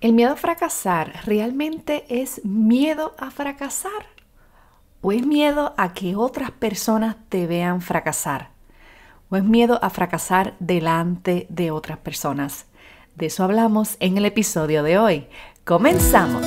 ¿El miedo a fracasar realmente es miedo a fracasar? ¿O es miedo a que otras personas te vean fracasar? ¿O es miedo a fracasar delante de otras personas? De eso hablamos en el episodio de hoy. ¡Comenzamos!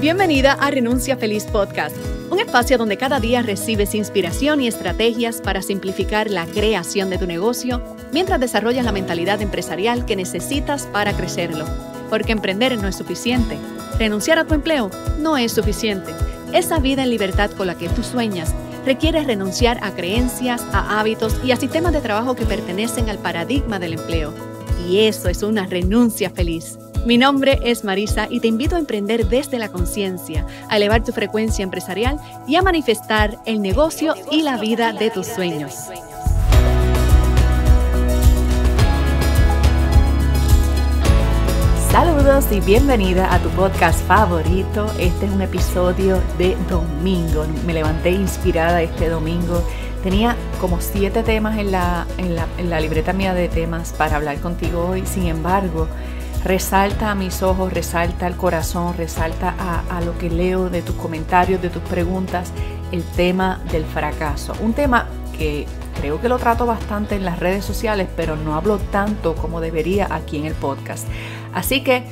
Bienvenida a Renuncia Feliz Podcast, un espacio donde cada día recibes inspiración y estrategias para simplificar la creación de tu negocio mientras desarrollas la mentalidad empresarial que necesitas para crecerlo. Porque emprender no es suficiente. Renunciar a tu empleo no es suficiente. Esa vida en libertad con la que tú sueñas requiere renunciar a creencias, a hábitos y a sistemas de trabajo que pertenecen al paradigma del empleo. Y eso es una renuncia feliz. Mi nombre es Marisa y te invito a emprender desde la conciencia, a elevar tu frecuencia empresarial y a manifestar el negocio y la vida de tus sueños. Saludos y bienvenida a tu podcast favorito. Este es un episodio de domingo. Me levanté inspirada este domingo. Tenía como siete temas en la, en la, libreta mía de temas para hablar contigo hoy. Sin embargo, resalta a mis ojos, resalta al corazón, resalta a, a, lo que leo de tus comentarios, de tus preguntas, el tema del fracaso. Un tema que creo que lo trato bastante en las redes sociales, pero no hablo tanto como debería aquí en el podcast. Así que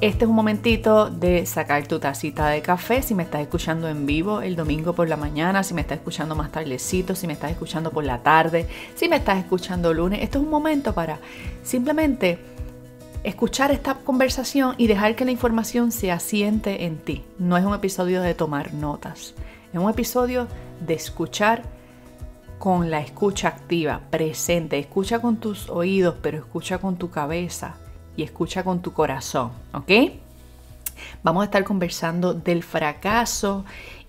este es un momentito de sacar tu tacita de café. Si me estás escuchando en vivo el domingo por la mañana, si me estás escuchando más tardecito, si me estás escuchando por la tarde, si me estás escuchando lunes, esto es un momento para simplemente escuchar esta conversación y dejar que la información se asiente en ti. No es un episodio de tomar notas, es un episodio de escuchar con la escucha activa, presente. Escucha con tus oídos, pero escucha con tu cabeza y escucha con tu corazón, ¿ok? Vamos a estar conversando del fracaso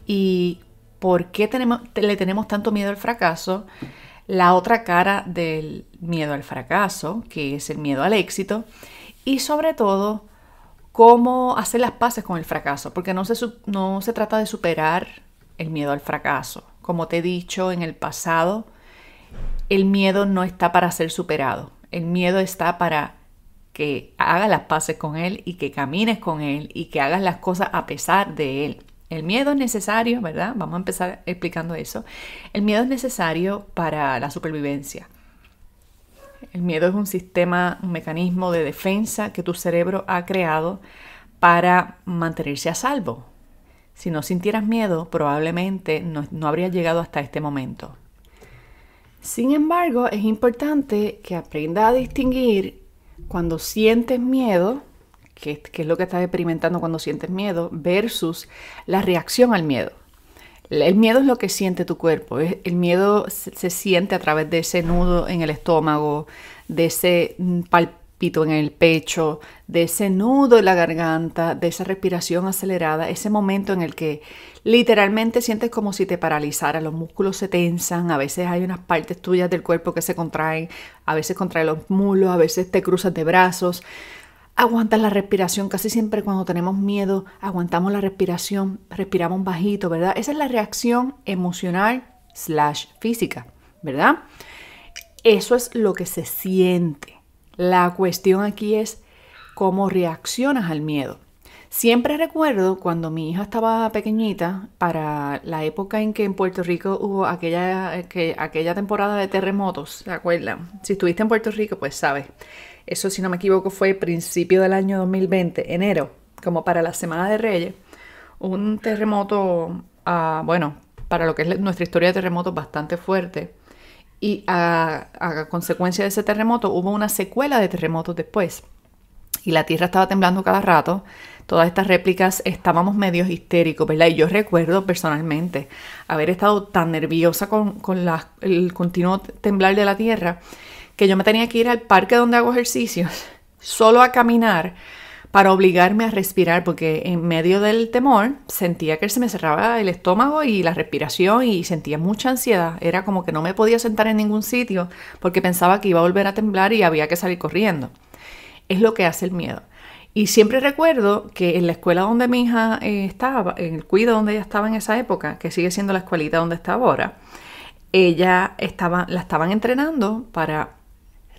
y por qué tenemos, le tenemos tanto miedo al fracaso, la otra cara del miedo al fracaso, que es el miedo al éxito, y sobre todo cómo hacer las paces con el fracaso, porque no no se trata de superar el miedo al fracaso. Como te he dicho en el pasado, el miedo no está para ser superado, el miedo está para que hagas las paces con Él y que camines con Él y que hagas las cosas a pesar de Él. El miedo es necesario, ¿verdad? Vamos a empezar explicando eso. El miedo es necesario para la supervivencia. El miedo es un sistema, un mecanismo de defensa que tu cerebro ha creado para mantenerse a salvo. Si no sintieras miedo, probablemente no, no habrías llegado hasta este momento. Sin embargo, es importante que aprenda a distinguir cuando sientes miedo, que, es lo que estás experimentando cuando sientes miedo, versus la reacción al miedo. El miedo es lo que siente tu cuerpo, el miedo se siente a través de ese nudo en el estómago, de ese mm, palpito en el pecho, de ese nudo en la garganta, de esa respiración acelerada, ese momento en el que Literalmente sientes como si te paralizara, los músculos se tensan, a veces hay unas partes tuyas del cuerpo que se contraen, a veces contraen los mulos, a veces te cruzas de brazos. Aguantas la respiración, casi siempre cuando tenemos miedo, aguantamos la respiración, respiramos bajito, ¿verdad? Esa es la reacción emocional slash física, ¿verdad? Eso es lo que se siente. La cuestión aquí es cómo reaccionas al miedo. Siempre recuerdo cuando mi hija estaba pequeñita, para la época en que en Puerto Rico hubo aquella, eh, que, aquella temporada de terremotos, ¿se acuerdan? Si estuviste en Puerto Rico, pues sabes. Eso, si no me equivoco, fue principio del año 2020, enero, como para la Semana de Reyes. Un terremoto, ah, bueno, para lo que es nuestra historia de terremotos, bastante fuerte. Y a, a, consecuencia de ese terremoto hubo una secuela de terremotos después. Y la tierra estaba temblando cada rato todas estas réplicas estábamos medios histéricos, ¿verdad? Y yo recuerdo personalmente haber estado tan nerviosa con, el continuo temblar de la tierra que yo me tenía que ir al parque donde hago ejercicios solo a caminar para obligarme a respirar, porque en medio del temor sentía que se me cerraba el estómago y la respiración y sentía mucha ansiedad. Era como que no me podía sentar en ningún sitio porque pensaba que iba a volver a temblar y había que salir corriendo. Es lo que hace el miedo. Y siempre recuerdo que en la escuela donde mi hija eh, estaba, en el cuido donde ella estaba en esa época, que sigue siendo la escuelita donde está ahora, ella estaba, la estaban entrenando para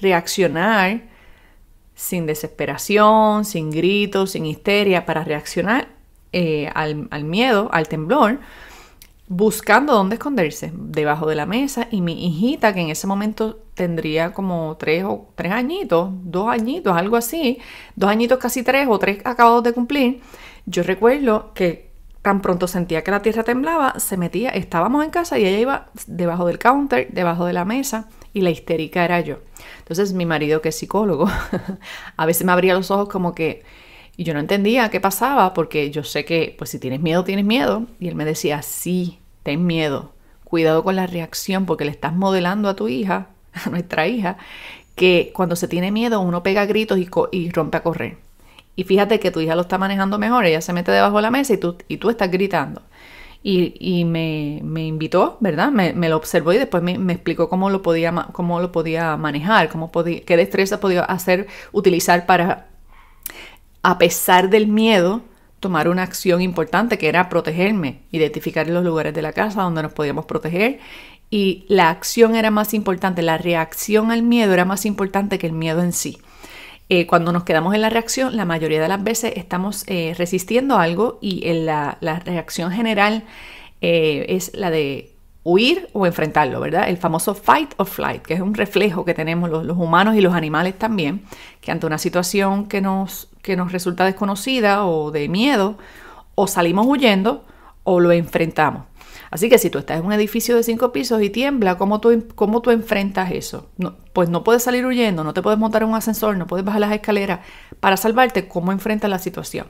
reaccionar sin desesperación, sin gritos, sin histeria, para reaccionar eh, al miedo, al temblor, buscando dónde esconderse, debajo de la mesa, y mi hijita, que en ese momento tendría como tres o tres añitos, dos añitos, algo así, dos añitos casi tres o tres acabados de cumplir, yo recuerdo que tan pronto sentía que la tierra temblaba, se metía, estábamos en casa y ella iba debajo del counter, debajo de la mesa, y la histérica era yo. Entonces mi marido, que es psicólogo, a veces me abría los ojos como que... Y yo no entendía qué pasaba porque yo sé que, pues si tienes miedo, tienes miedo. Y él me decía, sí, ten miedo, cuidado con la reacción porque le estás modelando a tu hija, a nuestra hija, que cuando se tiene miedo uno pega gritos y, y rompe a correr. Y fíjate que tu hija lo está manejando mejor, ella se mete debajo de la mesa y tú, y tú estás gritando. Y, y me, me, invitó, ¿verdad? Me, lo observó y después me, explicó cómo lo podía, cómo lo podía manejar, cómo podía, qué destreza podía hacer, utilizar para, a pesar del miedo, tomar una acción importante que era protegerme, identificar los lugares de la casa donde nos podíamos proteger y la acción era más importante, la reacción al miedo era más importante que el miedo en sí. Eh, cuando nos quedamos en la reacción, la mayoría de las veces estamos eh, resistiendo algo y en eh, la, reacción general es la de huir o enfrentarlo, ¿verdad? El famoso fight or flight, que es un reflejo que tenemos los humanos y los animales también, que ante una situación que nos que nos resulta desconocida o de miedo, o salimos huyendo o lo enfrentamos. Así que si tú estás en un edificio de cinco pisos y tiembla, ¿cómo tú, cómo tú enfrentas eso? pues no puedes salir huyendo, no te puedes montar un ascensor, no puedes bajar las escaleras. Para salvarte, ¿cómo enfrentas la situación?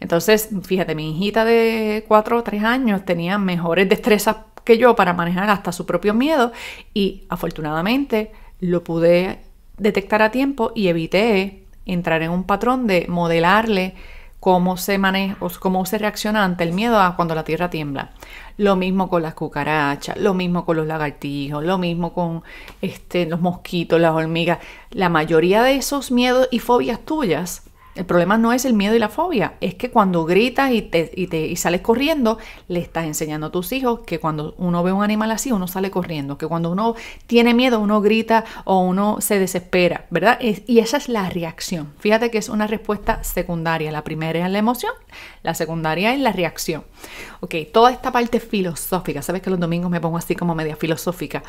Entonces, fíjate, mi hijita de cuatro o tres años tenía mejores destrezas que yo para manejar hasta su propio miedo y afortunadamente lo pude detectar a tiempo y evité entrar en un patrón de modelarle cómo se maneja o cómo se reacciona ante el miedo a cuando la tierra tiembla. Lo mismo con las cucarachas, lo mismo con los lagartijos, lo mismo con este, los mosquitos, las hormigas. La mayoría de esos miedos y fobias tuyas el problema no es el miedo y la fobia, es que cuando gritas y, te, sales corriendo, le estás enseñando a tus hijos que cuando uno ve un animal así, uno sale corriendo, que cuando uno tiene miedo, uno grita o uno se desespera, ¿verdad? y esa es la reacción. Fíjate que es una respuesta secundaria. La primera es la emoción, la secundaria es la reacción. Ok, toda esta parte filosófica, sabes que los domingos me pongo así como media filosófica.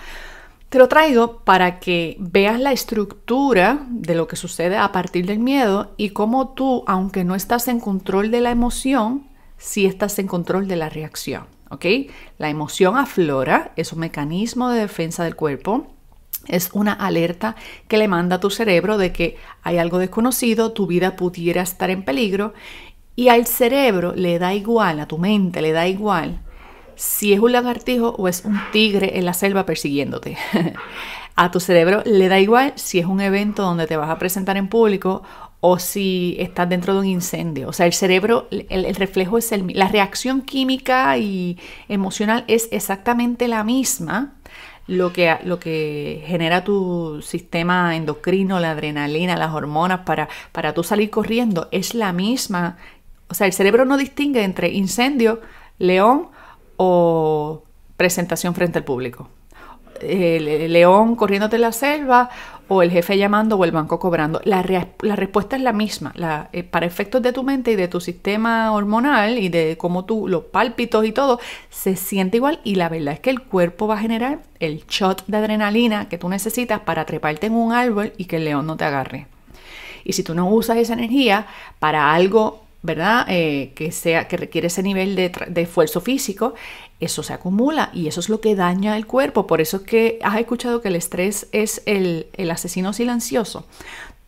Te lo traigo para que veas la estructura de lo que sucede a partir del miedo y cómo tú, aunque no estás en control de la emoción, sí estás en control de la reacción. ¿Ok? La emoción aflora, es un mecanismo de defensa del cuerpo. Es una alerta que le manda a tu cerebro de que hay algo desconocido, tu vida pudiera estar en peligro y al cerebro le da igual, a tu mente le da igual si es un lagartijo o es un tigre en la selva persiguiéndote. a tu cerebro le da igual si es un evento donde te vas a presentar en público o si estás dentro de un incendio. O sea, el cerebro, el, reflejo es el La reacción química y emocional es exactamente la misma. Lo que, lo que, genera tu sistema endocrino, la adrenalina, las hormonas para, para tú salir corriendo es la misma. O sea, el cerebro no distingue entre incendio, león o presentación frente al público. El eh, león corriéndote en la selva o el jefe llamando o el banco cobrando. La, respuesta es la misma. Eh, para efectos de tu mente y de tu sistema hormonal y de cómo tú, los pálpitos y todo, se siente igual y la verdad es que el cuerpo va a generar el shot de adrenalina que tú necesitas para treparte en un árbol y que el león no te agarre. Y si tú no usas esa energía para algo ¿verdad? Eh, que, sea, que requiere ese nivel de, esfuerzo físico, eso se acumula y eso es lo que daña el cuerpo. Por eso es que has escuchado que el estrés es el, el asesino silencioso.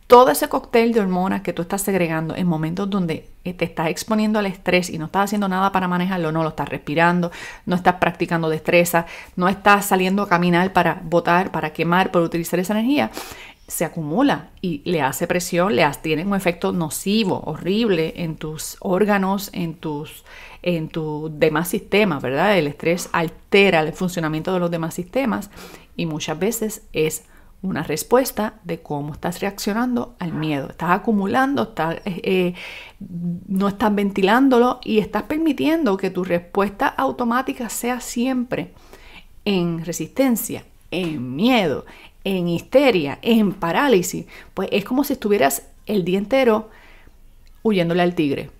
Todo ese cóctel de hormonas que tú estás segregando en momentos donde eh, te estás exponiendo al estrés y no estás haciendo nada para manejarlo, no lo estás respirando, no estás practicando destreza, no estás saliendo a caminar para botar, para quemar, para utilizar esa energía, se acumula y le hace presión, le tiene un efecto nocivo, horrible en tus órganos, en tus en demás sistemas, ¿verdad? El estrés altera el funcionamiento de los demás sistemas y muchas veces es una respuesta de cómo estás reaccionando al miedo. Estás acumulando, eh, eh, no estás ventilándolo y estás permitiendo que tu respuesta automática sea siempre en resistencia, en miedo, en histeria, en parálisis, pues es como si estuvieras el día entero huyéndole al tigre.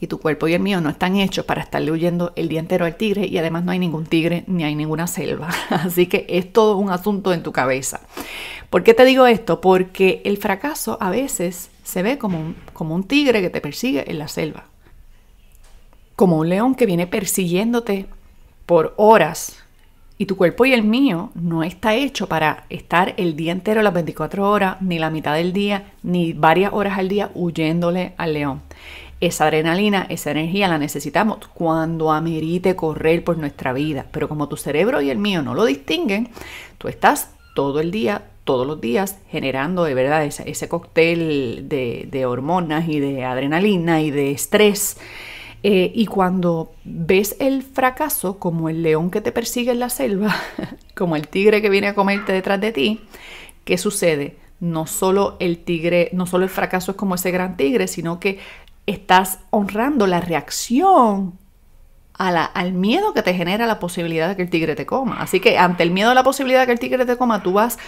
Y tu cuerpo y el mío no están hechos para estarle huyendo el día entero al tigre y además no hay ningún tigre ni hay ninguna selva. Así que es todo un asunto en tu cabeza. ¿Por qué te digo esto? Porque el fracaso a veces se ve como un, como un tigre que te persigue en la selva. Como un león que viene persiguiéndote por horas y tu cuerpo y el mío no está hecho para estar el día entero, las 24 horas, ni la mitad del día, ni varias horas al día huyéndole al león. Esa adrenalina, esa energía la necesitamos cuando amerite correr por nuestra vida. Pero como tu cerebro y el mío no lo distinguen, tú estás todo el día, todos los días, generando de verdad ese, cóctel de, de hormonas y de adrenalina y de estrés eh, y cuando ves el fracaso como el león que te persigue en la selva, como el tigre que viene a comerte detrás de ti, ¿qué sucede? No solo el tigre, no solo el fracaso es como ese gran tigre, sino que estás honrando la reacción al miedo que te genera la posibilidad de que el tigre te coma. Así que ante el miedo a la posibilidad de que el tigre te coma, tú vas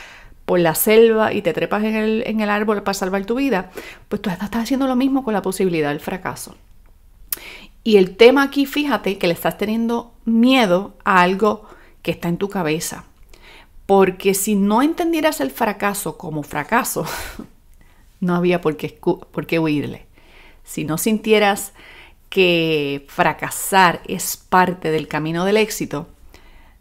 por la selva y te trepas en el árbol para salvar tu vida, pues tú estás haciendo lo mismo con la posibilidad del fracaso. Y el tema aquí, fíjate que le estás teniendo miedo a algo que está en tu cabeza. Porque si no entendieras el fracaso como fracaso, no había por qué, por qué huirle. Si no sintieras que fracasar es parte del camino del éxito,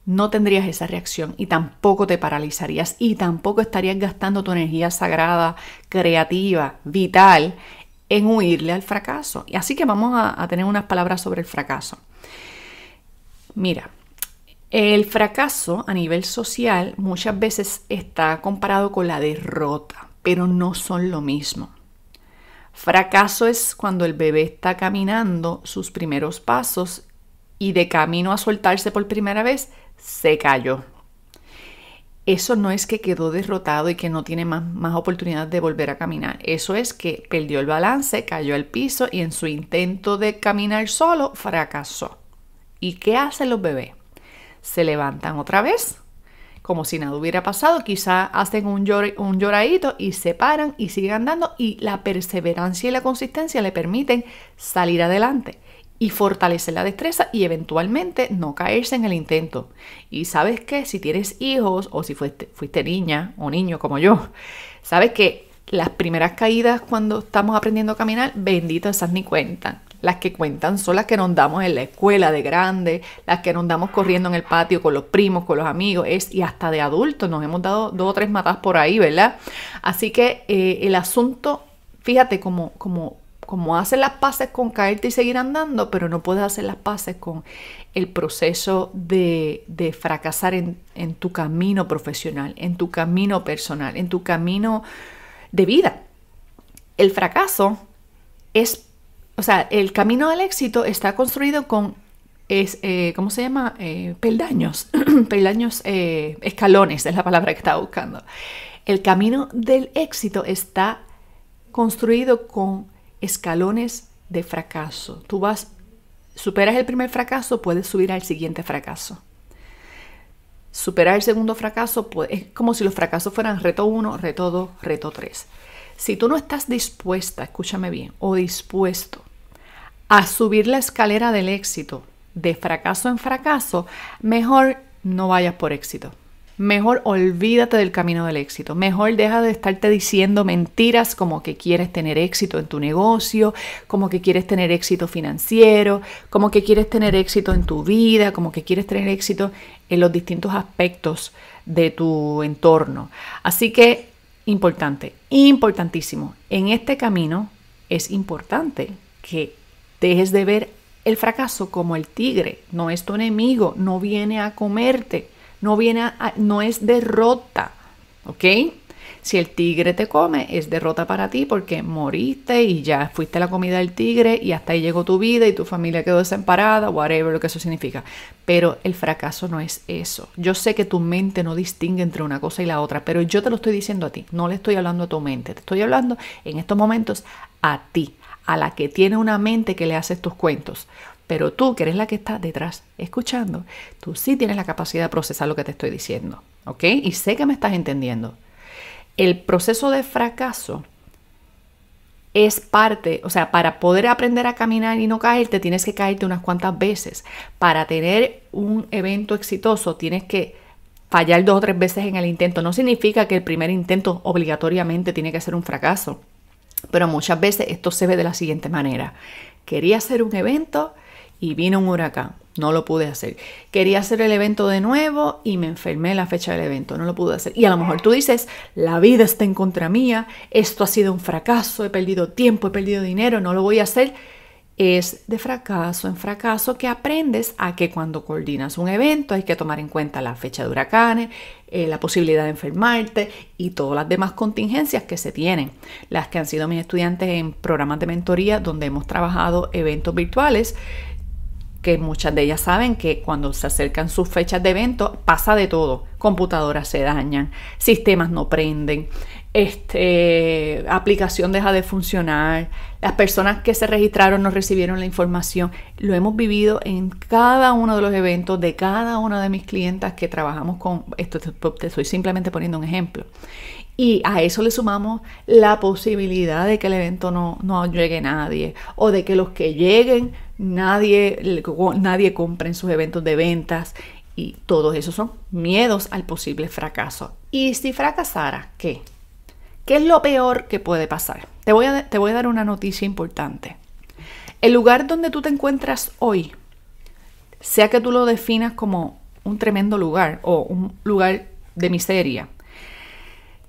no tendrías esa reacción y tampoco te paralizarías y tampoco estarías gastando tu energía sagrada, creativa, vital en huirle al fracaso. Y así que vamos a, a tener unas palabras sobre el fracaso. Mira, el fracaso a nivel social muchas veces está comparado con la derrota, pero no son lo mismo. Fracaso es cuando el bebé está caminando sus primeros pasos y de camino a soltarse por primera vez se cayó eso no es que quedó derrotado y que no tiene más, oportunidad de volver a caminar. Eso es que perdió el balance, cayó al piso y en su intento de caminar solo fracasó. ¿Y qué hacen los bebés? Se levantan otra vez, como si nada hubiera pasado, quizá hacen un, un lloradito y se paran y siguen andando y la perseverancia y la consistencia le permiten salir adelante y fortalecer la destreza y eventualmente no caerse en el intento. Y sabes que si tienes hijos o si fuiste, fuiste niña o niño como yo, sabes que las primeras caídas cuando estamos aprendiendo a caminar, bendito esas ni cuentan. Las que cuentan son las que nos damos en la escuela de grande, las que nos damos corriendo en el patio con los primos, con los amigos, es, y hasta de adultos nos hemos dado dos o tres matas por ahí, ¿verdad? Así que eh, el asunto, fíjate como, como como hace las paces con caerte y seguir andando, pero no puedes hacer las paces con el proceso de, fracasar en, tu camino profesional, en tu camino personal, en tu camino de vida. El fracaso es, o sea, el camino al éxito está construido con, es, eh, ¿cómo se llama? Eh, peldaños, peldaños, eh, escalones es la palabra que estaba buscando. El camino del éxito está construido con escalones de fracaso. Tú vas, superas el primer fracaso, puedes subir al siguiente fracaso. Superar el segundo fracaso pues, es como si los fracasos fueran reto 1, reto 2, reto 3. Si tú no estás dispuesta, escúchame bien, o dispuesto a subir la escalera del éxito de fracaso en fracaso, mejor no vayas por éxito mejor olvídate del camino del éxito. Mejor deja de estarte diciendo mentiras como que quieres tener éxito en tu negocio, como que quieres tener éxito financiero, como que quieres tener éxito en tu vida, como que quieres tener éxito en los distintos aspectos de tu entorno. Así que, importante, importantísimo, en este camino es importante que dejes de ver el fracaso como el tigre, no es tu enemigo, no viene a comerte no, viene no es derrota, ¿ok? Si el tigre te come, es derrota para ti porque moriste y ya fuiste la comida del tigre y hasta ahí llegó tu vida y tu familia quedó desamparada, whatever lo que eso significa. Pero el fracaso no es eso. Yo sé que tu mente no distingue entre una cosa y la otra, pero yo te lo estoy diciendo a ti, no le estoy hablando a tu mente, te estoy hablando en estos momentos a ti, a la que tiene una mente que le hace estos cuentos. Pero tú, que eres la que está detrás escuchando, tú sí tienes la capacidad de procesar lo que te estoy diciendo, ¿ok? Y sé que me estás entendiendo. El proceso de fracaso es parte, o sea, para poder aprender a caminar y no caerte, tienes que caerte unas cuantas veces. Para tener un evento exitoso, tienes que fallar dos o tres veces en el intento. No significa que el primer intento obligatoriamente tiene que ser un fracaso, pero muchas veces esto se ve de la siguiente manera. Quería hacer un evento, y vino un huracán. No lo pude hacer. Quería hacer el evento de nuevo y me enfermé la fecha del evento. No lo pude hacer. Y a lo mejor tú dices, la vida está en contra mía, esto ha sido un fracaso, he perdido tiempo, he perdido dinero, no lo voy a hacer. Es de fracaso en fracaso que aprendes a que cuando coordinas un evento hay que tomar en cuenta la fecha de huracanes, eh, la posibilidad de enfermarte y todas las demás contingencias que se tienen. Las que han sido mis estudiantes en programas de mentoría donde hemos trabajado eventos virtuales que muchas de ellas saben que cuando se acercan sus fechas de evento pasa de todo. Computadoras se dañan, sistemas no prenden, este, aplicación deja de funcionar, las personas que se registraron no recibieron la información. Lo hemos vivido en cada uno de los eventos de cada una de mis clientas que trabajamos con, esto te estoy simplemente poniendo un ejemplo. Y a eso le sumamos la posibilidad de que el evento no, no llegue nadie o de que los que lleguen nadie, nadie compra en sus eventos de ventas y todos esos son miedos al posible fracaso. ¿Y si fracasara, qué? ¿Qué es lo peor que puede pasar? Te voy a, te voy a dar una noticia importante. El lugar donde tú te encuentras hoy, sea que tú lo definas como un tremendo lugar o un lugar de miseria,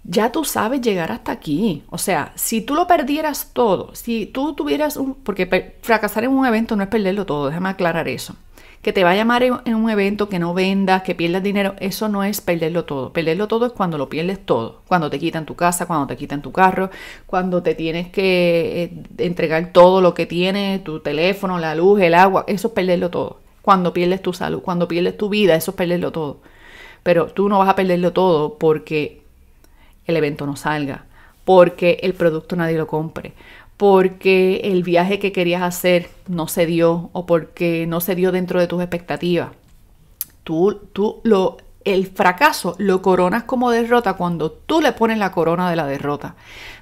ya tú sabes llegar hasta aquí. O sea, si tú lo perdieras todo, si tú tuvieras un... Porque fracasar en un evento no es perderlo todo, déjame aclarar eso. Que te a llamar en un evento, que no vendas, que pierdas dinero, eso no es perderlo todo. Perderlo todo es cuando lo pierdes todo. Cuando te quitan tu casa, cuando te quitan tu carro, cuando te tienes que eh, entregar todo lo que tienes, tu teléfono, la luz, el agua, eso es perderlo todo. Cuando pierdes tu salud, cuando pierdes tu vida, eso es perderlo todo. Pero tú no vas a perderlo todo porque el evento no salga, porque el producto nadie lo compre, porque el viaje que querías hacer no se dio o porque no se dio dentro de tus expectativas. Tú, tú lo, el fracaso lo coronas como derrota cuando tú le pones la corona de la derrota.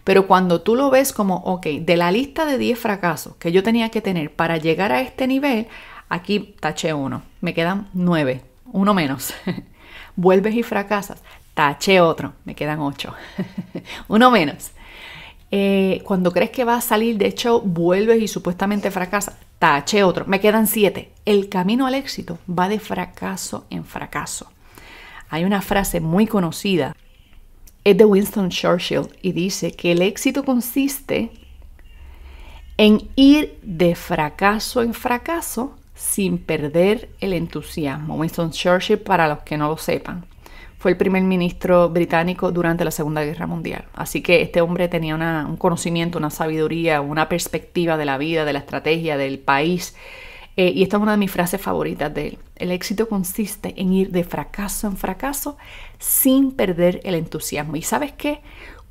Pero cuando tú lo ves como, ok, de la lista de 10 fracasos que yo tenía que tener para llegar a este nivel, aquí taché uno, me quedan 9, uno menos. Vuelves y fracasas. Taché otro, me quedan ocho. Uno menos. Eh, cuando crees que va a salir de show, vuelves y supuestamente fracasas. Taché otro, me quedan siete. El camino al éxito va de fracaso en fracaso. Hay una frase muy conocida, es de Winston Churchill, y dice que el éxito consiste en ir de fracaso en fracaso sin perder el entusiasmo. Winston Churchill, para los que no lo sepan fue el primer ministro británico durante la Segunda Guerra Mundial. Así que este hombre tenía un conocimiento, una sabiduría, una perspectiva de la vida, de la estrategia, del país. Eh, y esta es una de mis frases favoritas de él. El éxito consiste en ir de fracaso en fracaso sin perder el entusiasmo. ¿Y sabes qué?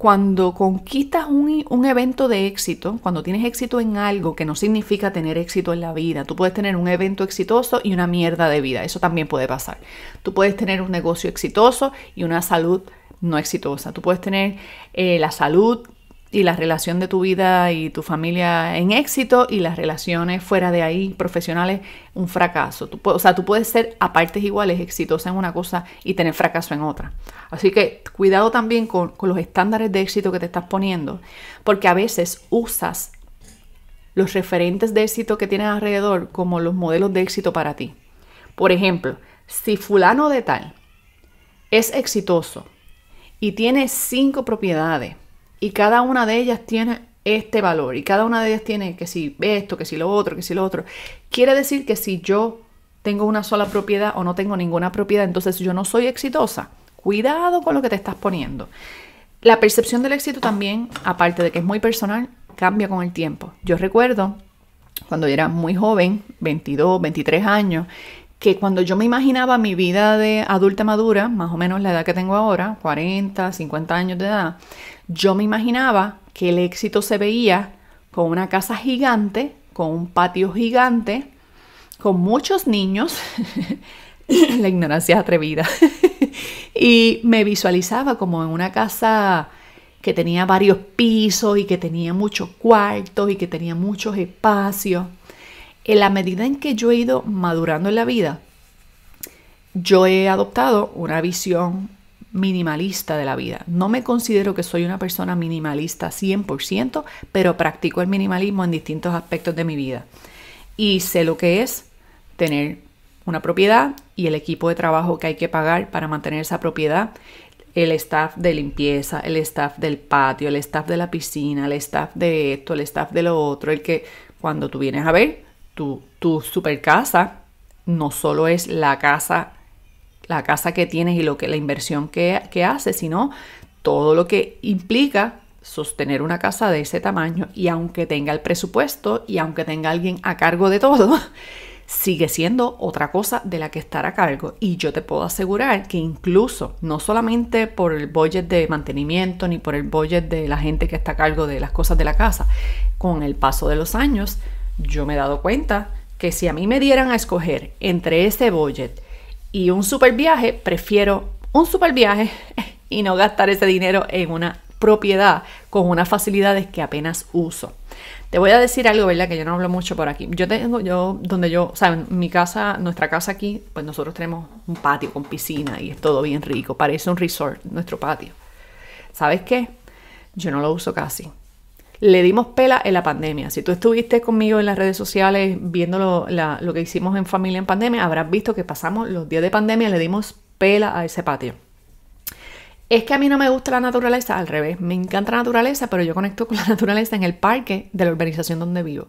cuando conquistas un, evento de éxito, cuando tienes éxito en algo que no significa tener éxito en la vida, tú puedes tener un evento exitoso y una mierda de vida, eso también puede pasar. Tú puedes tener un negocio exitoso y una salud no exitosa, tú puedes tener eh, la salud y la relación de tu vida y tu familia en éxito y las relaciones fuera de ahí profesionales un fracaso. o sea, tú puedes ser a partes iguales exitosa en una cosa y tener fracaso en otra. Así que cuidado también con, con los estándares de éxito que te estás poniendo, porque a veces usas los referentes de éxito que tienes alrededor como los modelos de éxito para ti. Por ejemplo, si fulano de tal es exitoso y tiene cinco propiedades, y cada una de ellas tiene este valor. Y cada una de ellas tiene que si esto, que si lo otro, que si lo otro. Quiere decir que si yo tengo una sola propiedad o no tengo ninguna propiedad, entonces yo no soy exitosa. Cuidado con lo que te estás poniendo. La percepción del éxito también, aparte de que es muy personal, cambia con el tiempo. Yo recuerdo cuando yo era muy joven, 22, 23 años, que cuando yo me imaginaba mi vida de adulta madura, más o menos la edad que tengo ahora, 40, 50 años de edad, yo me imaginaba que el éxito se veía con una casa gigante, con un patio gigante, con muchos niños, la ignorancia es atrevida, y me visualizaba como en una casa que tenía varios pisos y que tenía muchos cuartos y que tenía muchos espacios en la medida en que yo he ido madurando en la vida, yo he adoptado una visión minimalista de la vida. No me considero que soy una persona minimalista 100%, pero practico el minimalismo en distintos aspectos de mi vida. Y sé lo que es tener una propiedad y el equipo de trabajo que hay que pagar para mantener esa propiedad, el staff de limpieza, el staff del patio, el staff de la piscina, el staff de esto, el staff de lo otro, el que cuando tú vienes a ver, tu, super casa no solo es la casa, la casa que tienes y lo que, la inversión que, que haces, sino todo lo que implica sostener una casa de ese tamaño y aunque tenga el presupuesto y aunque tenga alguien a cargo de todo, sigue siendo otra cosa de la que estar a cargo. Y yo te puedo asegurar que incluso, no solamente por el budget de mantenimiento ni por el budget de la gente que está a cargo de las cosas de la casa, con el paso de los años, yo me he dado cuenta que si a mí me dieran a escoger entre este budget y un super viaje, prefiero un super viaje y no gastar ese dinero en una propiedad con unas facilidades que apenas uso. Te voy a decir algo, ¿verdad? Que yo no hablo mucho por aquí. Yo tengo, yo, donde yo, o sea, mi casa, nuestra casa aquí, pues nosotros tenemos un patio con piscina y es todo bien rico. Parece un resort, nuestro patio. ¿Sabes qué? Yo no lo uso casi le dimos pela en la pandemia. Si tú estuviste conmigo en las redes sociales viendo lo, que hicimos en familia en pandemia, habrás visto que pasamos los días de pandemia, le dimos pela a ese patio. Es que a mí no me gusta la naturaleza, al revés, me encanta la naturaleza, pero yo conecto con la naturaleza en el parque de la urbanización donde vivo.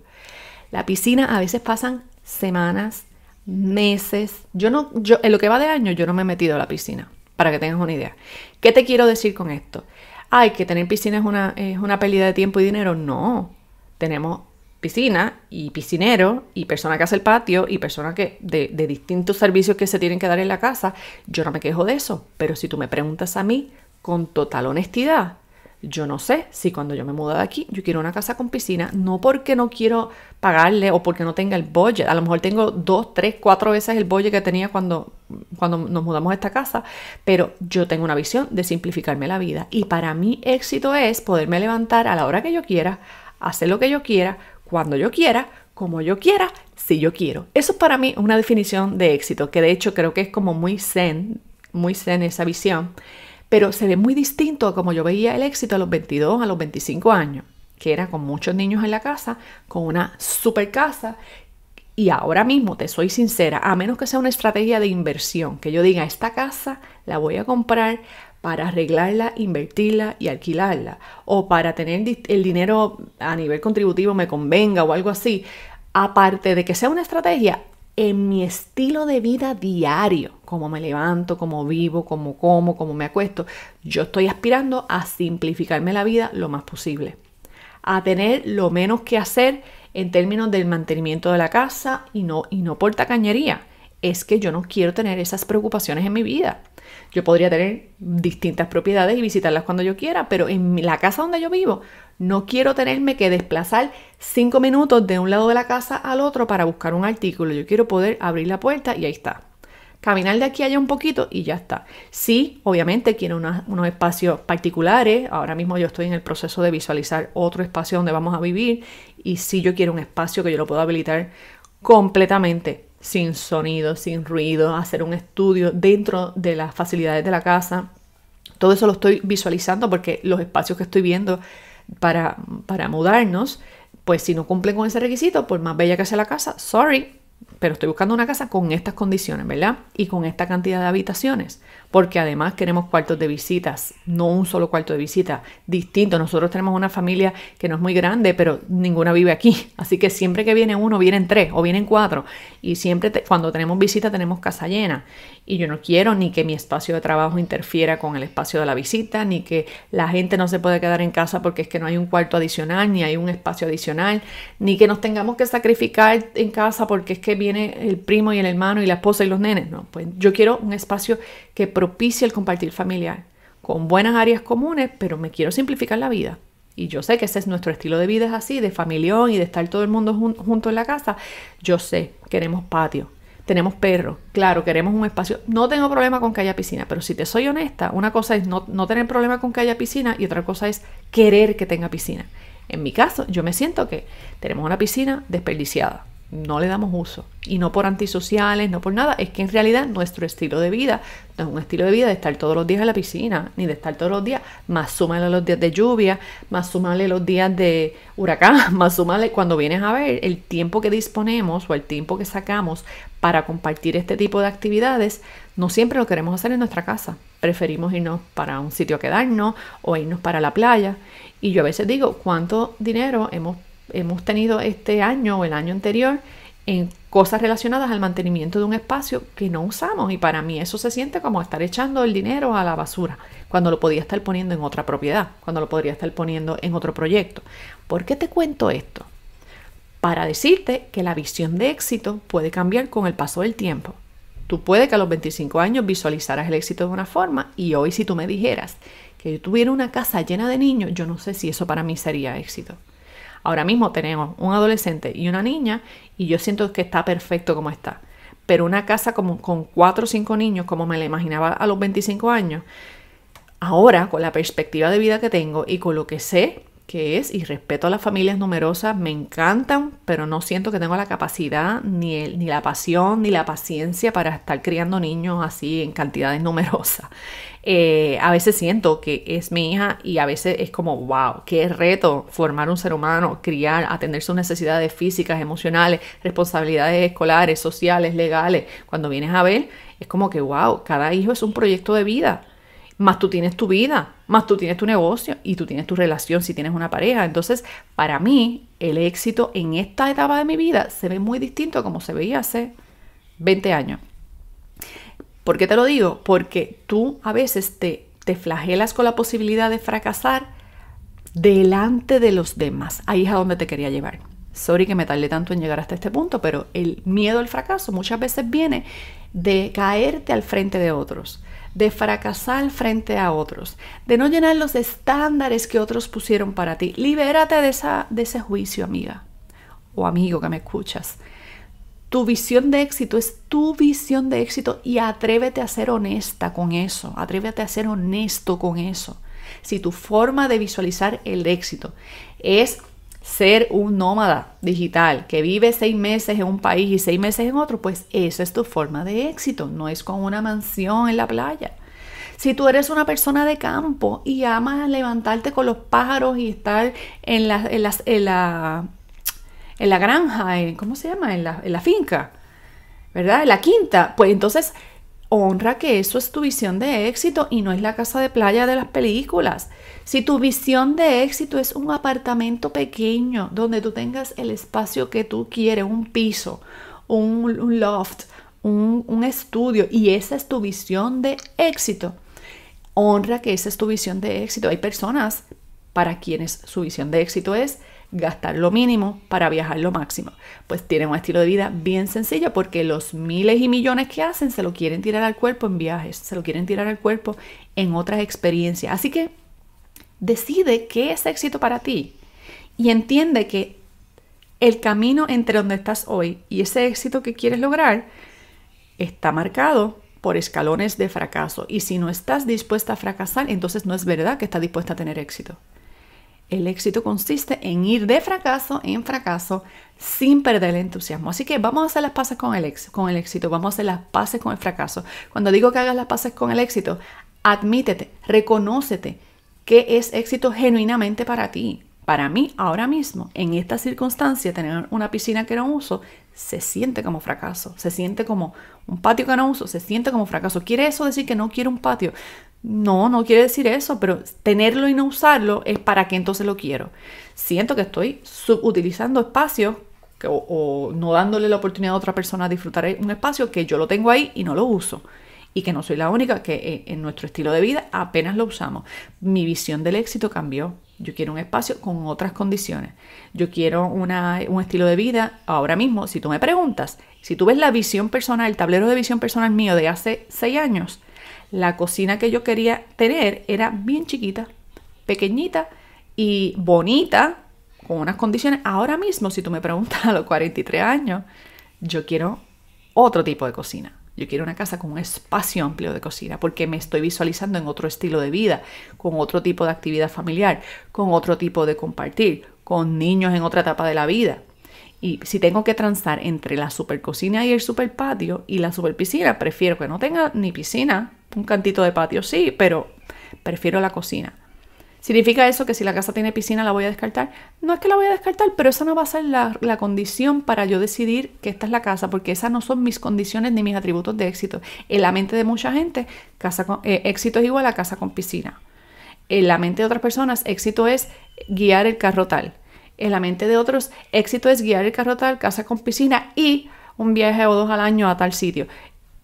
La piscina a veces pasan semanas, meses. Yo no, yo, en lo que va de año, yo no me he metido a la piscina, para que tengas una idea. ¿Qué te quiero decir con esto? ay, que tener piscina es una, es una pérdida de tiempo y dinero. No, tenemos piscina y piscinero y persona que hace el patio y persona que de, de distintos servicios que se tienen que dar en la casa. Yo no me quejo de eso, pero si tú me preguntas a mí con total honestidad, yo no sé si cuando yo me mudo de aquí, yo quiero una casa con piscina, no porque no quiero pagarle o porque no tenga el budget. A lo mejor tengo dos, tres, cuatro veces el budget que tenía cuando, cuando nos mudamos a esta casa, pero yo tengo una visión de simplificarme la vida. Y para mí éxito es poderme levantar a la hora que yo quiera, hacer lo que yo quiera, cuando yo quiera, como yo quiera, si yo quiero. Eso es para mí una definición de éxito, que de hecho creo que es como muy zen, muy zen esa visión pero se ve muy distinto a como yo veía el éxito a los 22, a los 25 años, que era con muchos niños en la casa, con una super casa. Y ahora mismo, te soy sincera, a menos que sea una estrategia de inversión, que yo diga, esta casa la voy a comprar para arreglarla, invertirla y alquilarla, o para tener el dinero a nivel contributivo me convenga o algo así, aparte de que sea una estrategia, en mi estilo de vida diario, cómo me levanto, cómo vivo, cómo como, cómo me acuesto. Yo estoy aspirando a simplificarme la vida lo más posible, a tener lo menos que hacer en términos del mantenimiento de la casa y no, y no por tacañería. Es que yo no quiero tener esas preocupaciones en mi vida. Yo podría tener distintas propiedades y visitarlas cuando yo quiera, pero en la casa donde yo vivo no quiero tenerme que desplazar cinco minutos de un lado de la casa al otro para buscar un artículo. Yo quiero poder abrir la puerta y ahí está caminar de aquí allá un poquito y ya está. Sí, obviamente quiero unos espacios particulares, ahora mismo yo estoy en el proceso de visualizar otro espacio donde vamos a vivir y si yo quiero un espacio que yo lo pueda habilitar completamente, sin sonido, sin ruido, hacer un estudio dentro de las facilidades de la casa. Todo eso lo estoy visualizando porque los espacios que estoy viendo para, para mudarnos, pues si no cumplen con ese requisito, por más bella que sea la casa, sorry, pero estoy buscando una casa con estas condiciones, ¿verdad? Y con esta cantidad de habitaciones, porque además queremos cuartos de visitas, no un solo cuarto de visita, distinto. Nosotros tenemos una familia que no es muy grande, pero ninguna vive aquí, así que siempre que viene uno, vienen tres o vienen cuatro, y siempre cuando tenemos visita tenemos casa llena. Y yo no quiero ni que mi espacio de trabajo interfiera con el espacio de la visita, ni que la gente no se pueda quedar en casa porque es que no hay un cuarto adicional, ni hay un espacio adicional, ni que nos tengamos que sacrificar en casa porque es que tiene el primo y el hermano y la esposa y los nenes. No, pues yo quiero un espacio que propicie el compartir familiar, con buenas áreas comunes, pero me quiero simplificar la vida. Y yo sé que ese es nuestro estilo de vida, es así, de familión y de estar todo el mundo junto en la casa. Yo sé, queremos patio, tenemos perro claro, queremos un espacio. No tengo problema con que haya piscina, pero si te soy honesta, una cosa es no, tener problema con que haya piscina y otra cosa es querer que tenga piscina. En mi caso, yo me siento que tenemos una piscina desperdiciada no le damos uso. Y no por antisociales, no por nada. Es que en realidad nuestro estilo de vida no es un estilo de vida de estar todos los días en la piscina, ni de estar todos los días. Más súmale los días de lluvia, más súmale los días de huracán, más súmale cuando vienes a ver el tiempo que disponemos o el tiempo que sacamos para compartir este tipo de actividades. No siempre lo queremos hacer en nuestra casa. Preferimos irnos para un sitio a quedarnos o irnos para la playa. Y yo a veces digo, ¿cuánto dinero hemos hemos tenido este año o el año anterior en cosas relacionadas al mantenimiento de un espacio que no usamos y para mí eso se siente como estar echando el dinero a la basura cuando lo podía estar poniendo en otra propiedad, cuando lo podría estar poniendo en otro proyecto. ¿Por qué te cuento esto? Para decirte que la visión de éxito puede cambiar con el paso del tiempo. Tú puede que a los 25 años visualizaras el éxito de una forma y hoy si tú me dijeras que yo tuviera una casa llena de niños, yo no sé si eso para mí sería éxito. Ahora mismo tenemos un adolescente y una niña y yo siento que está perfecto como está. Pero una casa con cuatro o cinco niños, como me la imaginaba a los 25 años, ahora con la perspectiva de vida que tengo y con lo que sé que es, y respeto a las familias numerosas, me encantan, pero no siento que tengo la capacidad, ni, ni la pasión, ni la paciencia para estar criando niños así en cantidades numerosas. Eh, a veces siento que es mi hija y a veces es como, wow, qué reto formar un ser humano, criar, atender sus necesidades físicas, emocionales, responsabilidades escolares, sociales, legales. Cuando vienes a ver, es como que, wow, cada hijo es un proyecto de vida. Más tú tienes tu vida, más tú tienes tu negocio y tú tienes tu relación si tienes una pareja. Entonces, para mí, el éxito en esta etapa de mi vida se ve muy distinto a como se veía hace 20 años. ¿Por qué te lo digo? Porque tú a veces te, te flagelas con la posibilidad de fracasar delante de los demás. Ahí es a donde te quería llevar. Sorry que me tardé tanto en llegar hasta este punto, pero el miedo al fracaso muchas veces viene de caerte al frente de otros, de fracasar frente a otros, de no llenar los estándares que otros pusieron para ti. Libérate de, esa, de ese juicio, amiga o amigo que me escuchas. Tu visión de éxito es tu visión de éxito y atrévete a ser honesta con eso, atrévete a ser honesto con eso. Si tu forma de visualizar el éxito es ser un nómada digital que vive seis meses en un país y seis meses en otro, pues esa es tu forma de éxito, no es con una mansión en la playa. Si tú eres una persona de campo y amas levantarte con los pájaros y estar en, la, en la en la granja, ¿cómo se llama? En la, finca, ¿verdad? En la quinta. Pues entonces honra que eso es tu visión de éxito y no es la casa de playa de las películas. Si tu visión de éxito es un apartamento pequeño donde tú tengas el espacio que tú quieres, un piso, un, loft, un, un, estudio y esa es tu visión de éxito, honra que esa es tu visión de éxito. Hay personas para quienes su visión de éxito es gastar lo mínimo para viajar lo máximo. Pues tienen un estilo de vida bien sencillo porque los miles y millones que hacen se lo quieren tirar al cuerpo en viajes, se lo quieren tirar al cuerpo en otras experiencias. Así que decide qué es éxito para ti y entiende que el camino entre donde estás hoy y ese éxito que quieres lograr está marcado por escalones de fracaso. Y si no estás dispuesta a fracasar, entonces no es verdad que estás dispuesta a tener éxito. El éxito consiste en ir de fracaso en fracaso sin perder el entusiasmo. Así que vamos a hacer las paces con el, con el éxito, vamos a hacer las paces con el fracaso. Cuando digo que hagas las paces con el éxito, admítete, reconócete que es éxito genuinamente para ti. Para mí, ahora mismo, en esta circunstancia, tener una piscina que no uso se siente como fracaso, se siente como un patio que no uso, se siente como fracaso. ¿Quiere eso decir que no quiero un patio? No, no quiere decir eso, pero tenerlo y no usarlo es para qué entonces lo quiero. Siento que estoy subutilizando espacios o, no dándole la oportunidad a otra persona a disfrutar un espacio que yo lo tengo ahí y no lo uso y que no soy la única, que eh, en nuestro estilo de vida apenas lo usamos. Mi visión del éxito cambió. Yo quiero un espacio con otras condiciones. Yo quiero un estilo de vida ahora mismo. Si tú me preguntas, si tú ves la visión personal, el tablero de visión personal mío de hace seis años, la cocina que yo quería tener era bien chiquita, pequeñita y bonita, con unas condiciones. Ahora mismo, si tú me preguntas a los 43 años, yo quiero otro tipo de cocina. Yo quiero una casa con un espacio amplio de cocina porque me estoy visualizando en otro estilo de vida, con otro tipo de actividad familiar, con otro tipo de compartir, con niños en otra etapa de la vida. Y si tengo que transar entre la super cocina y el super patio y la super piscina, prefiero que no tenga ni piscina, un cantito de patio sí, pero prefiero la cocina. ¿Significa eso que si la casa tiene piscina la voy a descartar? No es que la voy a descartar, pero esa no va a ser la, condición para yo decidir que esta es la casa, porque esas no son mis condiciones ni mis atributos de éxito. En la mente de mucha gente, casa con, eh, éxito es igual a casa con piscina. En la mente de otras personas, éxito es guiar el carro tal. En la mente de otros, éxito es guiar el carro tal, casa con piscina y un viaje o dos al año a tal sitio.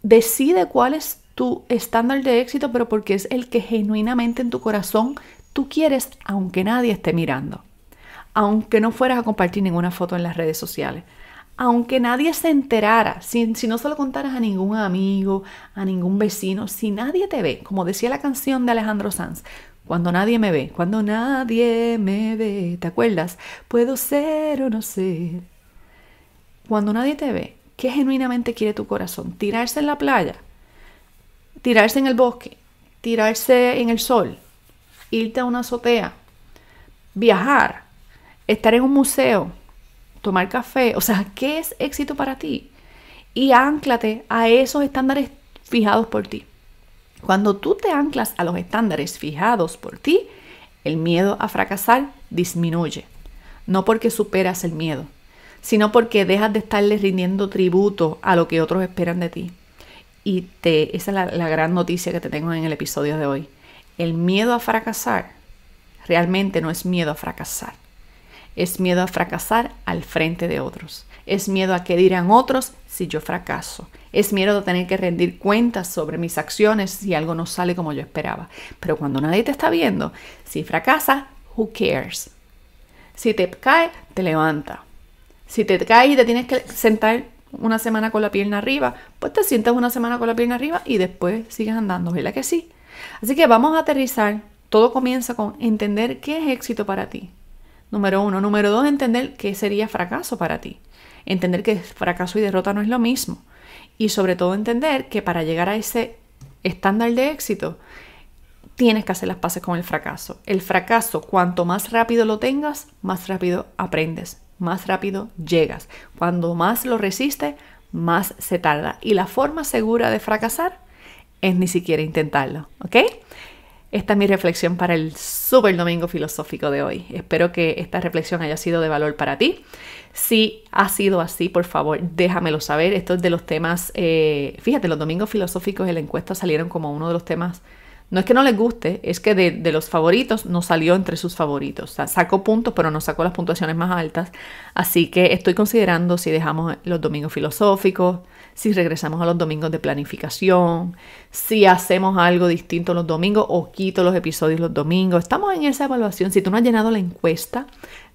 Decide cuál es tu estándar de éxito, pero porque es el que genuinamente en tu corazón tú quieres aunque nadie esté mirando, aunque no fueras a compartir ninguna foto en las redes sociales, aunque nadie se enterara, si, si, no se lo contaras a ningún amigo, a ningún vecino, si nadie te ve, como decía la canción de Alejandro Sanz, cuando nadie me ve, cuando nadie me ve, ¿te acuerdas? Puedo ser o no ser. Cuando nadie te ve, ¿qué genuinamente quiere tu corazón? ¿Tirarse en la playa? ¿Tirarse en el bosque? ¿Tirarse en el sol? irte a una azotea, viajar, estar en un museo, tomar café. O sea, ¿qué es éxito para ti? Y anclate a esos estándares fijados por ti. Cuando tú te anclas a los estándares fijados por ti, el miedo a fracasar disminuye. No porque superas el miedo, sino porque dejas de estarle rindiendo tributo a lo que otros esperan de ti. Y te, esa es la gran noticia que te tengo en el episodio de hoy el miedo a fracasar realmente no es miedo a fracasar. Es miedo a fracasar al frente de otros. Es miedo a que dirán otros si yo fracaso. Es miedo a tener que rendir cuentas sobre mis acciones si algo no sale como yo esperaba. Pero cuando nadie te está viendo, si fracasas, who cares? Si te cae, te levanta. Si te caes y te tienes que sentar una semana con la pierna arriba, pues te sientas una semana con la pierna arriba y después sigues andando, vela que sí? Así que vamos a aterrizar. Todo comienza con entender qué es éxito para ti. Número uno. Número dos, entender qué sería fracaso para ti. Entender que fracaso y derrota no es lo mismo. Y sobre todo entender que para llegar a ese estándar de éxito, tienes que hacer las paces con el fracaso. El fracaso, cuanto más rápido lo tengas, más rápido aprendes, más rápido llegas. Cuando más lo resistes, más se tarda. Y la forma segura de fracasar es ni siquiera intentarlo, ¿ok? Esta es mi reflexión para el super domingo filosófico de hoy. Espero que esta reflexión haya sido de valor para ti. Si ha sido así, por favor, déjamelo saber. Esto es de los temas, eh, fíjate, los domingos filosóficos en la encuesta salieron como uno de los temas, no es que no les guste, es que de, de los favoritos no salió entre sus favoritos. O sea, sacó puntos, pero no sacó las puntuaciones más altas. Así que estoy considerando si dejamos los domingos filosóficos, si regresamos a los domingos de planificación, si hacemos algo distinto los domingos o quito los episodios los domingos. Estamos en esa evaluación. Si tú no has llenado la encuesta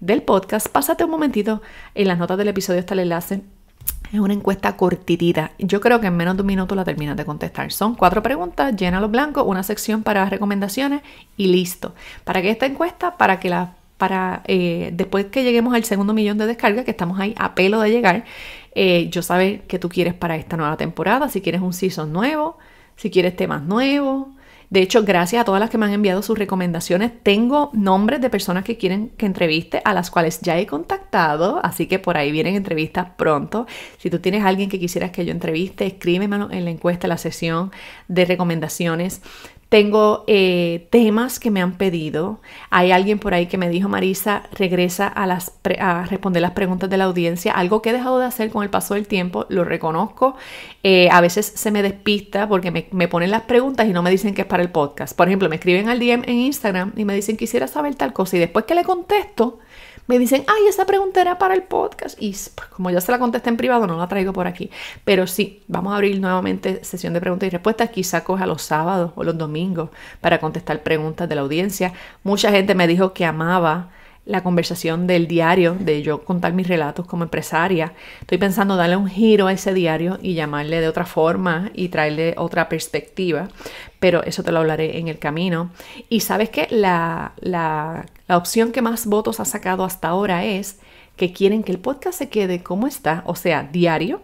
del podcast, pásate un momentito. En las notas del episodio hasta el enlace es una encuesta cortitita. Yo creo que en menos de un minuto la terminas de contestar. Son cuatro preguntas, llena los blancos, una sección para recomendaciones y listo. ¿Para que esta encuesta? Para que la para eh, después que lleguemos al segundo millón de descargas, que estamos ahí a pelo de llegar, eh, yo sabes qué tú quieres para esta nueva temporada, si quieres un season nuevo, si quieres temas nuevos. De hecho, gracias a todas las que me han enviado sus recomendaciones, tengo nombres de personas que quieren que entreviste, a las cuales ya he contactado, así que por ahí vienen entrevistas pronto. Si tú tienes alguien que quisieras que yo entreviste, escríbeme en la encuesta, la sesión de recomendaciones. Tengo eh, temas que me han pedido. Hay alguien por ahí que me dijo, Marisa, regresa a, las responder las preguntas de la audiencia. Algo que he dejado de hacer con el paso del tiempo, lo reconozco. Eh, a veces se me despista porque me, me, ponen las preguntas y no me dicen que es para el podcast. Por ejemplo, me escriben al DM en Instagram y me dicen, quisiera saber tal cosa. Y después que le contesto, me dicen, ay, esta pregunta era para el podcast. Y pues, como ya se la contesté en privado, no la traigo por aquí. Pero sí, vamos a abrir nuevamente sesión de preguntas y respuestas. Quizá coja los sábados o los domingos para contestar preguntas de la audiencia. Mucha gente me dijo que amaba la conversación del diario, de yo contar mis relatos como empresaria. Estoy pensando darle un giro a ese diario y llamarle de otra forma y traerle otra perspectiva, pero eso te lo hablaré en el camino. Y sabes que la, la, opción que más votos ha sacado hasta ahora es que quieren que el podcast se quede como está, o sea, diario,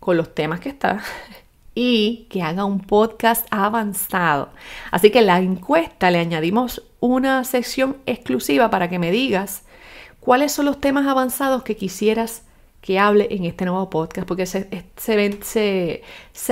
con los temas que está, y que haga un podcast avanzado. Así que la encuesta le añadimos una sección exclusiva para que me digas cuáles son los temas avanzados que quisieras que hable en este nuevo podcast, porque se, se,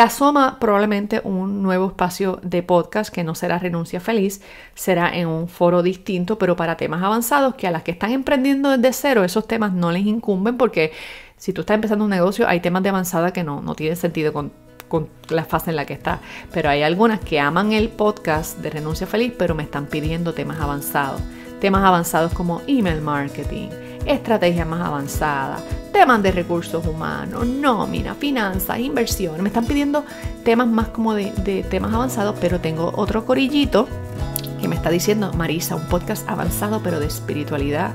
asoma probablemente un nuevo espacio de podcast que no será Renuncia Feliz, será en un foro distinto, pero para temas avanzados que a las que están emprendiendo desde cero, esos temas no les incumben porque si tú estás empezando un negocio hay temas de avanzada que no, no tienen sentido con, con la fase en la que está. Pero hay algunas que aman el podcast de Renuncia Feliz, pero me están pidiendo temas avanzados. Temas avanzados como email marketing, estrategia más avanzada, temas de recursos humanos, nómina, finanzas, inversión. Me están pidiendo temas más como de, de temas avanzados, pero tengo otro corillito que me está diciendo, Marisa, un podcast avanzado pero de espiritualidad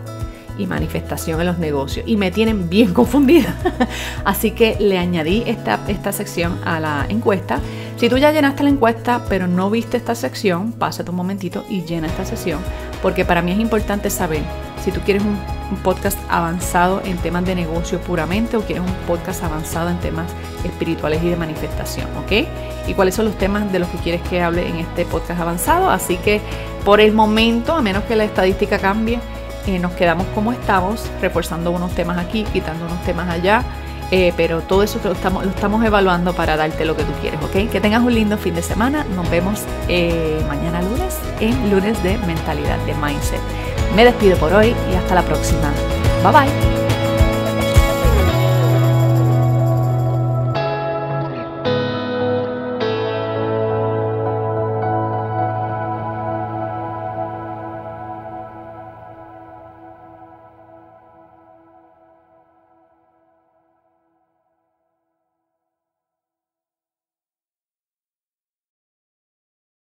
y manifestación en los negocios y me tienen bien confundida. Así que le añadí esta, esta sección a la encuesta. Si tú ya llenaste la encuesta pero no viste esta sección, pásate un momentito y llena esta sección porque para mí es importante saber si tú quieres un, un podcast avanzado en temas de negocio puramente o quieres un podcast avanzado en temas espirituales y de manifestación, ¿ok? Y cuáles son los temas de los que quieres que hable en este podcast avanzado. Así que por el momento, a menos que la estadística cambie, nos quedamos como estamos, reforzando unos temas aquí, quitando unos temas allá, eh, pero todo eso lo estamos, evaluando para darte lo que tú quieres, ¿ok? Que tengas un lindo fin de semana, nos vemos eh, mañana lunes en lunes de mentalidad de mindset. Me despido por hoy y hasta la próxima. Bye bye.